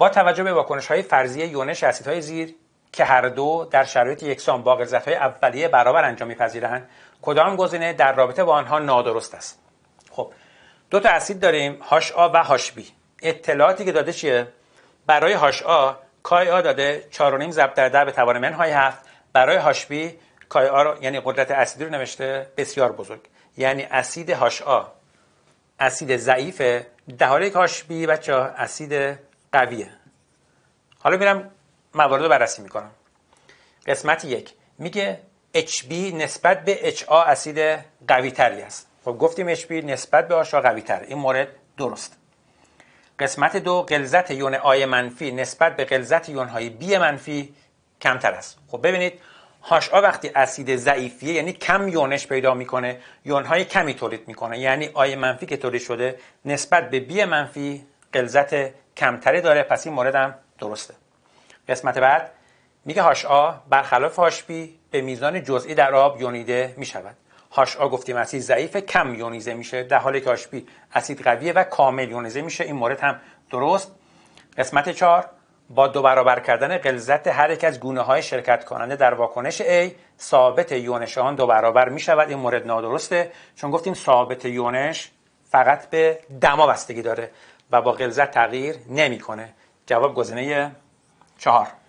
با توجه به واکنش های فرضی یونش های زیر که هر دو در شرایط یکسان با های اولیه برابر انجام میپذیرند کدام گزینه در رابطه با آنها نادرست است خب دو تا اسید داریم هاش آ و هاش بی اطلاعاتی که داده چیه برای هاش آ کای آ داده 4.5 ضرب در 10 به توان منهای 7 برای هاش بی کای آ رو یعنی قدرت اسیدی رو نوشته بسیار بزرگ یعنی اسید هاش آ اسید ضعیف در هاش بی بچه‌ها اسید قویه حالا میرم موارد رو بررسی میکنم قسمت یک میگه HB نسبت به HA اسید قوی تری است خب گفتیم HB نسبت به HA قوی تر این مورد درست قسمت دو غلظت یون آی منفی نسبت به غلظت یون های بی منفی کمتر است خب ببینید هاش وقتی اسید ضعیفیه یعنی کم یونش پیدا میکنه یون های کمی تولید میکنه یعنی آی منفی که تولید شده نسبت به بی منفی قلزت کمتری داره پس این مورد هم درسته قسمت بعد میگه هاش آ برخلاف هاش بی به میزان جزئی در آب یونیده میشود هاش آ گفتیم اسید ضعیف کم یونیزه میشه در حالی که هاش بی اسید قویه و کامل یونیزه میشه این مورد هم درست قسمت 4 با دو برابر کردن غلظت هر یک از گونه های شرکت کننده در واکنش A ثابت یونش آن دو برابر می شود این مورد نادرسته چون گفتیم ثابت یونش فقط به دما بستگی داره و با غلظت تغییر نمیکنه جواب گزینه چهار